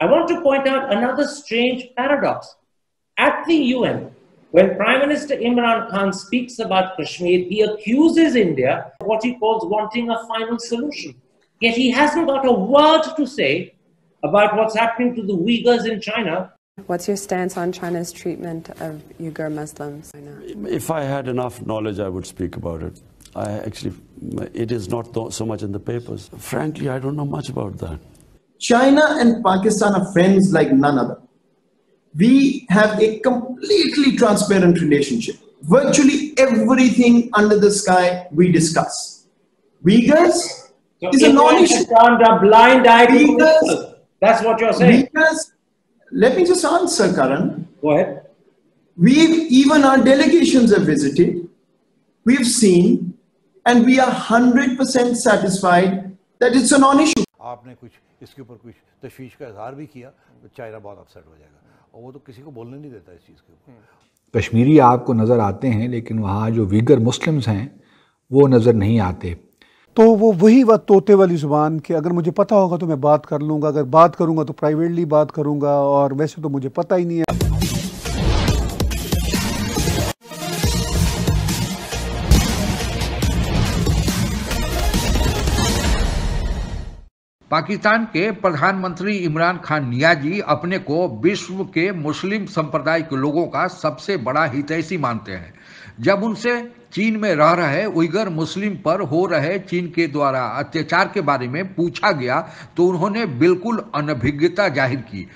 I want to point out another strange paradox. At the UN, when Prime Minister Imran Khan speaks about Kashmir, he accuses India of what he calls wanting a final solution. Yet he hasn't got a word to say about what's happening to the Uyghurs in China. What's your stance on China's treatment of Uyghur Muslims? If I had enough knowledge, I would speak about it. I actually, it is not so much in the papers. Frankly, I don't know much about that. China and Pakistan are friends like none other. We have a completely transparent relationship. Virtually everything under the sky we discuss. Uyghurs so is a non-issue. blind eye Uyghurs, That's what you're saying. Uyghurs, let me just answer, Karan. Go ahead. We've, even our delegations have visited. We've seen and we are 100% satisfied that it's a non-issue. इसके ऊपर कुछ तशवीश का इजहार भी किया तो China बहुत upset हो जाएगा और वो तो किसी को बोलने नहीं देता इस चीज़ के ऊपर कश्मीरी आपको नज़र आते हैं लेकिन वहाँ जो वीगर मुस्लिम्स हैं वो नज़र नहीं आते तो वो वही बात तोते वाली ज़ुबान कि अगर मुझे पता होगा तो मैं बात कर लूँगा अगर बात करूँगा तो प्राइवेटली बात करूँगा और वैसे तो मुझे पता ही नहीं है पाकिस्तान के प्रधानमंत्री इमरान खान नियाजी अपने को विश्व के मुस्लिम संप्रदाय के लोगों का सबसे बड़ा हितैषी मानते हैं जब उनसे चीन में रह रहे उइगर मुस्लिम पर हो रहे चीन के द्वारा अत्याचार के बारे में पूछा गया तो उन्होंने बिल्कुल अनभिज्ञता जाहिर की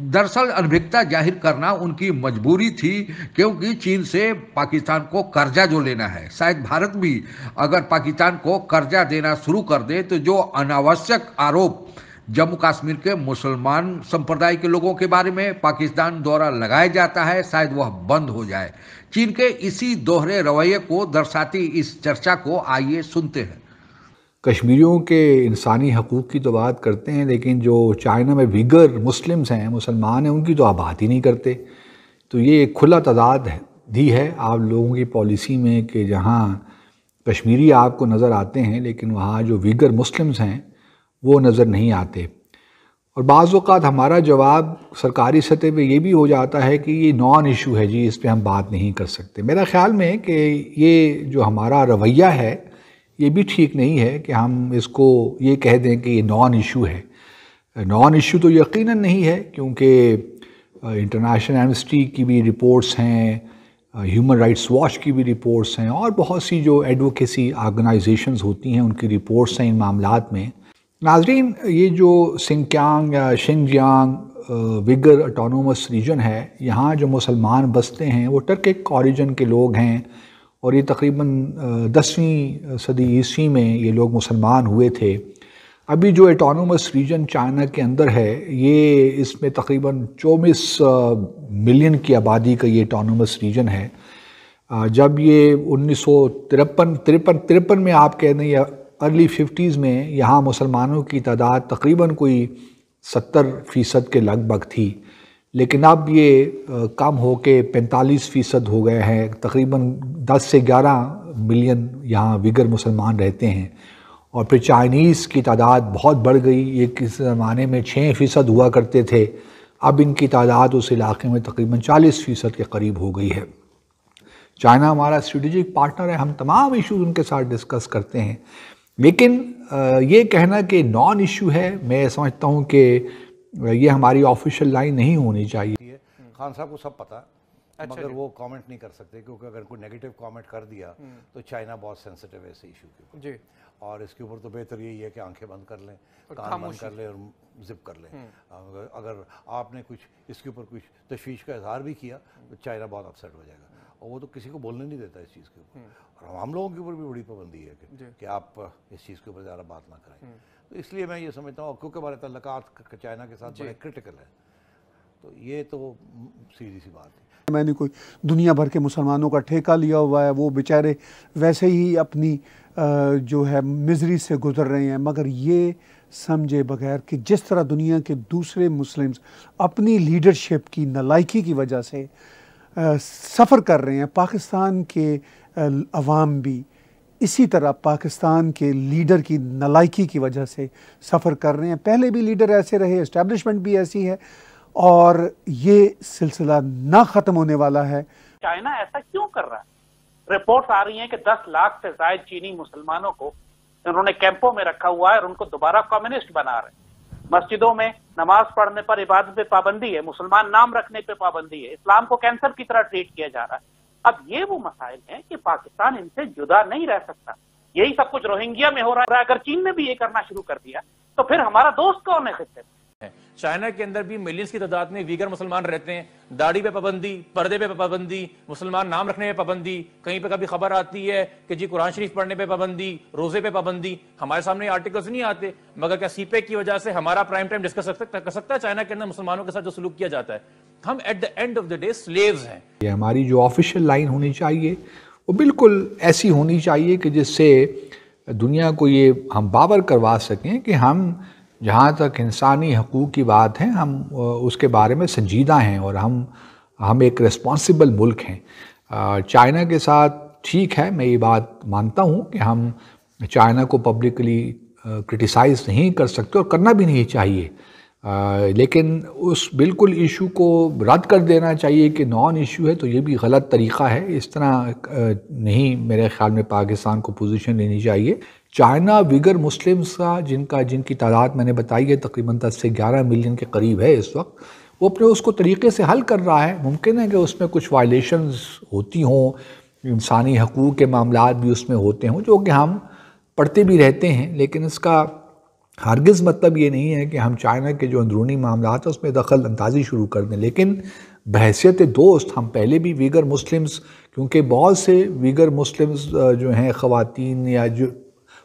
दरअसल अनभिकता जाहिर करना उनकी मजबूरी थी क्योंकि चीन से पाकिस्तान को कर्जा जो लेना है शायद भारत भी अगर पाकिस्तान को कर्जा देना शुरू कर दे तो जो अनावश्यक आरोप जम्मू कश्मीर के मुसलमान संप्रदाय के लोगों के बारे में पाकिस्तान द्वारा लगाया जाता है शायद वह बंद हो जाए चीन के इसी दोहरे रवैये को दर्शाती इस चर्चा को आइए सुनते हैं कश्मीरियों के इंसानी हकूक़ की तो बात करते हैं लेकिन जो चाइना में वीगर मुस्लिम्स हैं मुसलमान हैं उनकी तो आप बात ही नहीं करते तो ये एक खुला तादाद दी है आप लोगों की पॉलिसी में कि जहाँ कश्मीरी आपको नज़र आते हैं लेकिन वहाँ जो विगर मुस्लिम्स हैं वो नज़र नहीं आते और बाज़ात हमारा जवाब सरकारी सतह पे ये भी हो जाता है कि ये नॉन इशू है जी इस पर हम बात नहीं कर सकते मेरा ख्याल में कि ये जो हमारा रवैया है ये भी ठीक नहीं है कि हम इसको ये कह दें कि ये नॉन इशू है नॉन इशू तो यकीन नहीं है क्योंकि इंटरनेशनल एमस्टी की भी रिपोर्ट्स हैं ह्यूमन राइट्स वॉच की भी रिपोर्ट्स हैं और बहुत सी जो एडवोकेसी आर्गनाइजेशन होती हैं उनकी रिपोर्ट्स हैं इन मामलों में नाजरीन ये जो सिंक्यांग या शिंगजियांग विगर ऑटोनोमस रीजन है यहाँ जो मुसलमान बसते हैं वो टर्क ऑरिजन के लोग हैं और ये तकरीबन दसवीं सदी ईस्वी में ये लोग मुसलमान हुए थे अभी जो एटोनमस रीजन चाइना के अंदर है ये इसमें तकरीबन चौबीस मिलियन की आबादी का ये एटोनमस रीजन है जब ये उन्नीस सौ तिरपन तिरपन तिरपन में आप कह दें या अर्ली फिफ्टीज़ में यहाँ मुसलमानों की तादाद तकरीबन कोई सत्तर फ़ीसद के लगभग थी लेकिन अब ये कम हो के पैंतालीस फ़ीसद हो गए हैं तकरीबन 10 से 11 मिलियन यहाँ विगर मुसलमान रहते हैं और फिर चाइनीज़ की तादाद बहुत बढ़ गई ये किस ज़माने में छः फ़ीसद हुआ करते थे अब इनकी तादाद उस इलाके में तकरीबन 40 फ़ीसद के करीब हो गई है चाइना हमारा स्ट्रेटिजिक पार्टनर है हम तमाम इशूज़ उनके साथ डिस्कस करते हैं लेकिन ये कहना कि नॉन इशू है मैं समझता हूँ कि ये हमारी ऑफिशियल लाइन नहीं होनी चाहिए खान साहब को सब पता है अच्छा मगर वो कमेंट नहीं कर सकते क्योंकि अगर कोई नेगेटिव कमेंट कर दिया हम्म। तो चाइना बहुत सेंसिटिव है इस इशू के ऊपर जी और इसके ऊपर तो बेहतर यही है कि आंखें बंद कर लें कान बंद कर लें और जिप कर लें हम्म। अगर आपने कुछ इसके ऊपर कुछ तशवीश का इजहार भी किया तो चाइना बहुत अपसेट हो जाएगा और वो तो किसी को बोलने नहीं देता इस चीज़ के ऊपर हम्म। और हम लोगों के ऊपर भी बड़ी पाबंदी है कि, कि आप इस चीज़ के ऊपर ज़्यादा बात ना करें हम्म। तो इसलिए मैं ये समझता हूँ क्योंकि हमारे तल्लत चाइना के साथ बड़े क्रिटिकल है तो ये तो सीधी सी बात है मैंने कोई दुनिया भर के मुसलमानों का ठेका लिया हुआ है वो बेचारे वैसे ही अपनी जो है मिजरी से गुजर रहे हैं मगर ये समझे बगैर कि जिस तरह दुनिया के दूसरे मुस्लिम्स अपनी लीडरशिप की नलाइकी की वजह से सफ़र कर रहे हैं पाकिस्तान के अवाम भी इसी तरह पाकिस्तान के लीडर की नलाइकी की वजह से सफ़र कर रहे हैं पहले भी लीडर ऐसे रहे इस्टेबलिशमेंट भी ऐसी है और ये सिलसिला ना ख़त्म होने वाला है चाइना ऐसा क्यों कर रहा है रिपोर्ट आ रही है कि 10 लाख से ज्यादा चीनी मुसलमानों को उन्होंने कैंपों में रखा हुआ है और उनको दोबारा कम्युनिस्ट बना रहे हैं मस्जिदों में नमाज पढ़ने पर इबादत पे पाबंदी है मुसलमान नाम रखने पे पाबंदी है इस्लाम को कैंसर की तरह ट्रीट किया जा रहा है अब ये वो मसाइल हैं कि पाकिस्तान इनसे जुदा नहीं रह सकता यही सब कुछ रोहिंग्या में हो रहा है अगर चीन ने भी ये करना शुरू कर दिया तो फिर हमारा दोस्त कौन है खिस्से में है चाइना के अंदर भी मिलियंस की तादाद में वीगर मुसलमान रहते हैं दाढ़ी पे पाबंदी पर्दे पे पाबंदी मुसलमान नाम रखने पे पाबंदी कहीं पे कभी खबर आती है कि जी कुरान शरीफ पढ़ने पे पाबंदी रोजे पे पाबंदी हमारे सामने आर्टिकल्स नहीं आते मगर क्या सीपे की वजह से हमारा प्राइम टाइम डिस्कस कर सकता है चाइना के अंदर मुसलमानों के साथ जो सलूक किया जाता है हम at the end of the day slave है ये हमारी जो ऑफिशियल लाइन होनी चाहिए वो बिल्कुल ऐसी होनी चाहिए कि जिससे दुनिया को ये हम बाबर करवा सकें कि हम जहाँ तक इंसानी हकूक़ की बात है हम उसके बारे में संजीदा हैं और हम हम एक रिस्पॉन्सिबल मुल्क हैं चाइना के साथ ठीक है मैं ये बात मानता हूँ कि हम चाइना को पब्लिकली क्रिटिसाइज़ नहीं कर सकते और करना भी नहीं चाहिए आ, लेकिन उस बिल्कुल इशू को रद्द कर देना चाहिए कि नॉन इशू है तो ये भी गलत तरीक़ा है इस तरह नहीं मेरे ख्याल में पाकिस्तान को पोजीशन लेनी चाहिए चाइना विगर मुस्लिम्स का जिनका जिनकी तादाद मैंने बताई है तकरीबन दस से ग्यारह मिलियन के करीब है इस वक्त वो अपने उसको तरीके से हल कर रहा है मुमकिन है कि उसमें कुछ वायलेशन होती हों इंसानी हकूक़ के मामला भी उसमें होते हों जो कि हम पढ़ते भी रहते हैं लेकिन इसका हारगज़ मतलब ये नहीं है कि हम चाइना के जो अंदरूनी मामला है उसमें दखल अंदाजी शुरू कर दें लेकिन बहसीत दोस्त हम पहले भी वीगर मुस्लिम्स क्योंकि बहुत से वीगर मुस्लिम्स जो हैं ख़वान या जो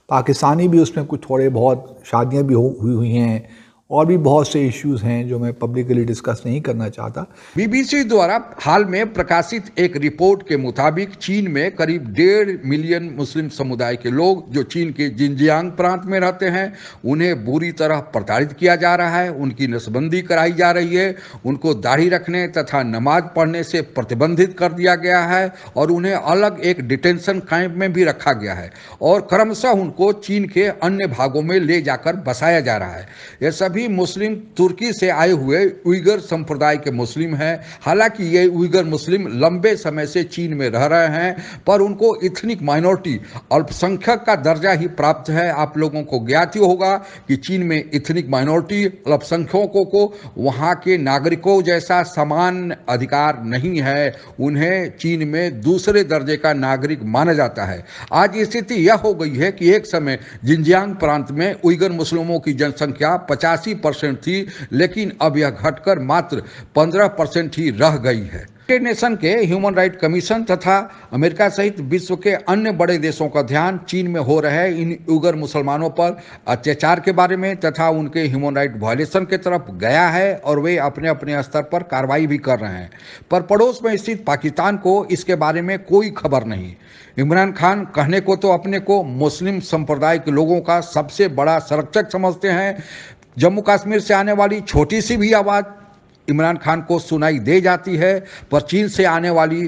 पाकिस्तानी भी उसमें कुछ थोड़े बहुत शादियाँ भी हुई हुई हैं और भी बहुत से इश्यूज हैं जो मैं पब्लिकली डिस्कस नहीं करना चाहता बीबीसी द्वारा हाल में प्रकाशित एक रिपोर्ट के मुताबिक चीन में करीब डेढ़ मिलियन मुस्लिम समुदाय के लोग जो चीन के जिंजियांग प्रांत में रहते हैं उन्हें बुरी तरह प्रताड़ित किया जा रहा है उनकी नसबंदी कराई जा रही है उनको दाढ़ी रखने तथा नमाज पढ़ने से प्रतिबंधित कर दिया गया है और उन्हें अलग एक डिटेंशन कैंप में भी रखा गया है और क्रमशः उनको चीन के अन्य भागों में ले जाकर बसाया जा रहा है यह सभी मुस्लिम तुर्की से आए हुए उइगर संप्रदाय के मुस्लिम हैं हालांकि ये उइगर मुस्लिम लंबे समय से चीन में रह रहे हैं पर उनको इथनिक माइनॉरिटी अल्पसंख्यक का दर्जा ही प्राप्त है आप लोगों को ज्ञात होगा कि चीन में इथनिक माइनॉरिटी अल्पसंख्यकों को वहाँ के नागरिकों जैसा समान अधिकार नहीं है उन्हें चीन में दूसरे दर्जे का नागरिक माना जाता है आज स्थिति यह हो गई है कि एक समय जिंजियांग प्रांत में उइगर मुस्लिमों की जनसंख्या पचास पचासी परसेंट थी लेकिन अब यह घटकर मात्र पंद्रह परसेंट ही रह गई है यूनाइटेड नेशन के ह्यूमन राइट कमीशन तथा अमेरिका सहित विश्व के अन्य बड़े देशों का ध्यान चीन में हो रहे इन उगर मुसलमानों पर अत्याचार के बारे में तथा उनके ह्यूमन राइट वायोलेशन के तरफ गया है और वे अपने अपने स्तर पर कार्रवाई भी कर रहे हैं पर पड़ोस में स्थित पाकिस्तान को इसके बारे में कोई खबर नहीं इमरान खान कहने को तो अपने को मुस्लिम संप्रदाय के लोगों का सबसे बड़ा संरक्षक समझते हैं जम्मू कश्मीर से आने वाली छोटी सी भी आवाज़ इमरान खान को सुनाई दे जाती है पर चीन से आने वाली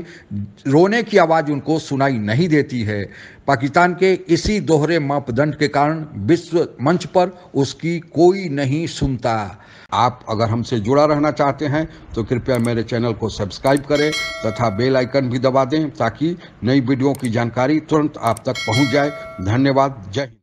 रोने की आवाज़ उनको सुनाई नहीं देती है पाकिस्तान के इसी दोहरे मापदंड के कारण विश्व मंच पर उसकी कोई नहीं सुनता आप अगर हमसे जुड़ा रहना चाहते हैं तो कृपया मेरे चैनल को सब्सक्राइब करें तथा बेल आइकन भी दबा दें ताकि नई वीडियो की जानकारी तुरंत आप तक पहुंच जाए धन्यवाद जय